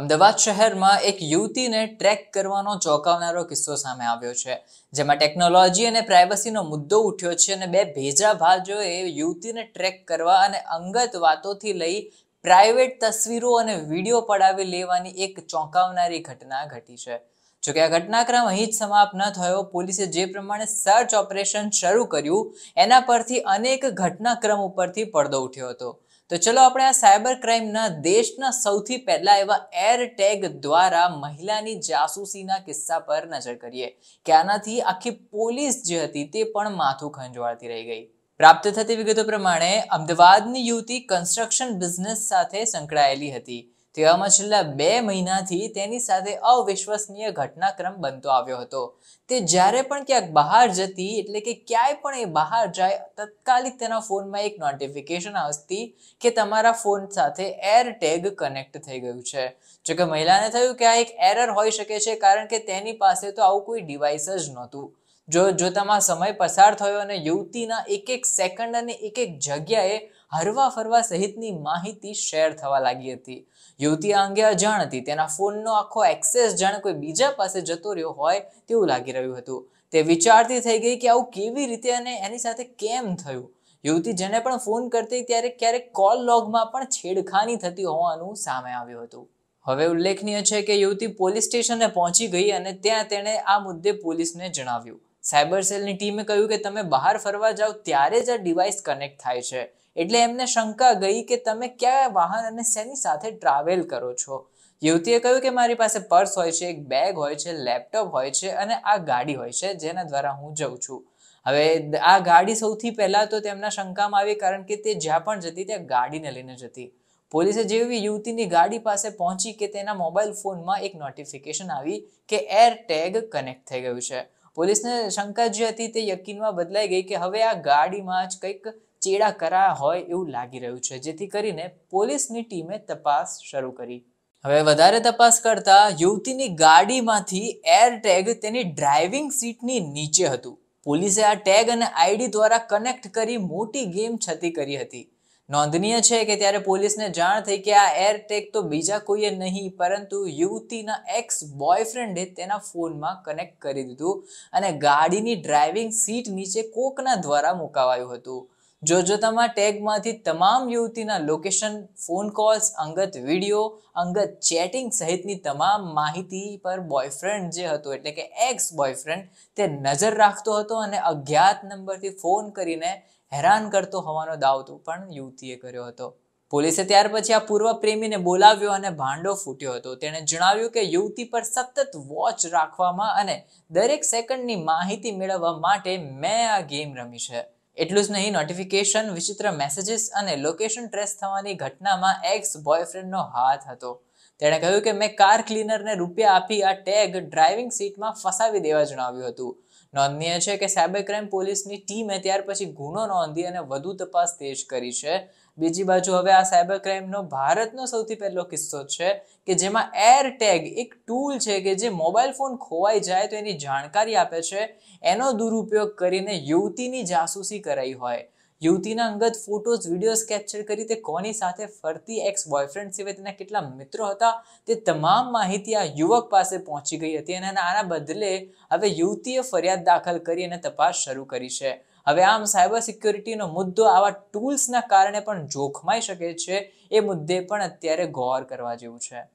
અમદાવાદ શહેરમાં એક યુવતીને ટ્રેક કરવાનો ચોંકાવનારો કિસ્સો સામે આવ્યો છે જેમાં ટેકનોલોજી અને પ્રાઇવસીનો મુદ્દો ઉઠ્યો છે અને બે ભેજા ભાજોએ યુવતીને ટ્રેક કરવા અને અંગત વાતોથી લઈ પ્રાઇવેટ તસવીરો અને વિડીયો પડાવી લેવાની એક ચોંકાવનારી ઘટના ઘટી છે જોકે આ ઘટનાક્રમ અહીં જ સમાપ્ત ન થયો પોલીસે જે પ્રમાણે સર્ચ ઓપરેશન શરૂ કર્યું એના પરથી અનેક ઘટનાક્રમ ઉપરથી પડદો ઉઠ્યો હતો તો ચલો આપણે આ સાયબર ક્રાઇમના દેશના સૌથી પહેલા એવા એર ટેગ દ્વારા મહિલાની જાસૂસીના કિસ્સા પર નજર કરીએ કે આનાથી આખી પોલીસ જે હતી તે પણ માથું ખંજવાળતી રહી ગઈ પ્રાપ્ત થતી વિગતો પ્રમાણે અમદાવાદની યુવતી કન્સ્ટ્રક્શન બિઝનેસ સાથે સંકળાયેલી હતી તેવામાં છેલ્લા બે મહિનાથી તેની સાથે અવિશ્વસનીય ઘટનાક્રમ બનતો આવ્યો હતો તે જ્યારે પણ ક્યાંક બહાર જતી એટલે કે ક્યાંય પણ એ બહાર જાય તત્કાલિક તેના ફોનમાં એક નોટિફિકેશન આવતી કે તમારા ફોન સાથે એર ટેગ કનેક્ટ થઈ ગયું છે જોકે મહિલાને થયું કે આ એક એરર હોઈ શકે છે કારણ કે તેની પાસે તો આવું કોઈ ડિવાઇસ જ નહોતું જો જોતામાં સમય પસાર થયો અને યુવતીના એક એક સેકન્ડ અને એક એક જગ્યાએ હરવા ફરવા સહિતની માહિતી શેર થવા લાગી હતી યુવતી આ અંગે અજાણ હતી તેના ફોનનો આખો એક્સેસ જાણે કોઈ બીજા પાસે જતો રહ્યો હોય તેવું લાગી રહ્યું હતું તે વિચારતી થઈ ગઈ કે આવું કેવી રીતે અને એની સાથે કેમ થયું યુવતી જેને પણ ફોન કરતી ત્યારે ક્યારેક કોલ લોગમાં પણ છેડખાની થતી હોવાનું સામે આવ્યું હતું હવે ઉલ્લેખનીય છે કે યુવતી પોલીસ સ્ટેશને પહોંચી ગઈ અને ત્યાં તેણે આ મુદ્દે પોલીસને જણાવ્યું સાયબર સેલની ટીમે કહ્યું કે તમે બહાર ફરવા જાઓ ત્યારે જ આ ડિવાઇસ કનેક્ટ થાય છે એટલે એમને શંકા ગઈ કે તમે કયા વાહન અને શેની સાથે ટ્રાવેલ કરો છો યુવતીએ કહ્યું કે મારી પાસે પર્સ હોય છે એક બેગ હોય છે લેપટોપ હોય છે અને આ ગાડી હોય છે જેના દ્વારા હું જઉં છું હવે આ ગાડી સૌથી પહેલાં તો તેમના શંકામાં આવી કારણ કે તે જ્યાં પણ જતી ત્યાં ગાડીને લઈને જતી પોલીસે જેવી યુવતીની ગાડી પાસે પહોંચી કે તેના મોબાઈલ ફોનમાં એક નોટિફિકેશન આવી કે એર ટેગ કનેક્ટ થઈ ગયું છે પોલીસને શંકા જે હતી તે યકીનમાં બદલાઈ ગઈ કે હવે આ ગાડીમાં જ કંઈક ચેડા કરાયા હોય એવું લાગી રહ્યું છે જેથી કરીને પોલીસની ટીમે તપાસ શરૂ કરી હવે વધારે તપાસ કરતા યુવતીની ગાડીમાંથી એર ટેગ તેની ડ્રાઇવિંગ સીટની નીચે હતું પોલીસે આ ટેગ અને આઈડી દ્વારા કનેક્ટ કરી મોટી ગેમ છતી કરી હતી નોંધનીય છે કે ત્યારે પોલીસને જાણ થઈ કે આ એરટેક તો બીજા કોઈએ નહીં પરંતુ યુવતીના એક્સ બોયફ્રેન્ડે તેના ફોનમાં કનેક્ટ કરી દીધું અને ગાડીની ડ્રાઇવિંગ સીટ નીચે કોકના દ્વારા મુકાવાયું હતું તમારા ટેગમાંથી તમામ યુવતીના લોકેશન ફોન કોલ્સ અંગત વિડીયો અંગત ચેટિંગ સહિતની તમામ માહિતી પર બોયફ્રેન્ડ જે હતો એટલે કે એક્સ બોયફ્રેન્ડ તે નજર રાખતો હતો અને અજ્ઞાત નંબરથી ફોન કરીને હેરાન કરતો હોવાનો દાવ પણ યુવતીએ કર્યો હતો પોલીસે ત્યાર પછી આ પૂર્વ પ્રેમીને બોલાવ્યો અને ભાંડો ફૂટ્યો હતો તેણે જણાવ્યું કે યુવતી પર સતત વોચ રાખવામાં અને દરેક સેકન્ડની માહિતી મેળવવા માટે મેં આ ગેમ રમી છે એટલું જ નહીં નોટિફિકેશન વિચિત્ર મેસેજીસ અને લોકેશન ટ્રેસ થવાની ઘટનામાં એક્સ બોયફ્રેન્ડનો હાથ હતો તેણે કહ્યું કે મેં કાર ક્લીનરને રૂપિયા આપી આ ટેગ ડ્રાઇવિંગ સીટમાં ફસાવી દેવા જણાવ્યું હતું નોંધનીય છે કે સાયબર ક્રાઇમ પોલીસની ટીમે ત્યાર પછી ગુનો નોંધી અને વધુ તપાસ તેજ કરી છે બીજી બાજુ હવે આ સાયબર ક્રાઇમનો ભારતનો સૌથી પહેલો કિસ્સો છે કે જેમાં એર ટેગ એક ટૂલ છે કે જે મોબાઈલ ફોન ખોવાઈ જાય તો એની જાણકારી આપે છે એનો દુરુપયોગ કરીને યુવતીની જાસૂસી કરાઈ હોય યુવતીના અંગત ફોટોઝ વિડીયોઝ કેપ્ચર કરી તે કોની સાથે ફરતી એક્સ બોયફ્રેન્ડ સિવાય તેના કેટલા મિત્રો હતા તે તમામ માહિતી આ યુવક પાસે પહોંચી ગઈ હતી અને આના બદલે હવે યુવતીએ ફરિયાદ દાખલ કરી અને તપાસ શરૂ કરી છે હવે આમ સાયબર સિક્યોરિટીનો મુદ્દો આવા ટૂલ્સના કારણે પણ જોખમાઈ શકે છે એ મુદ્દે પણ અત્યારે ગૌર કરવા જેવું છે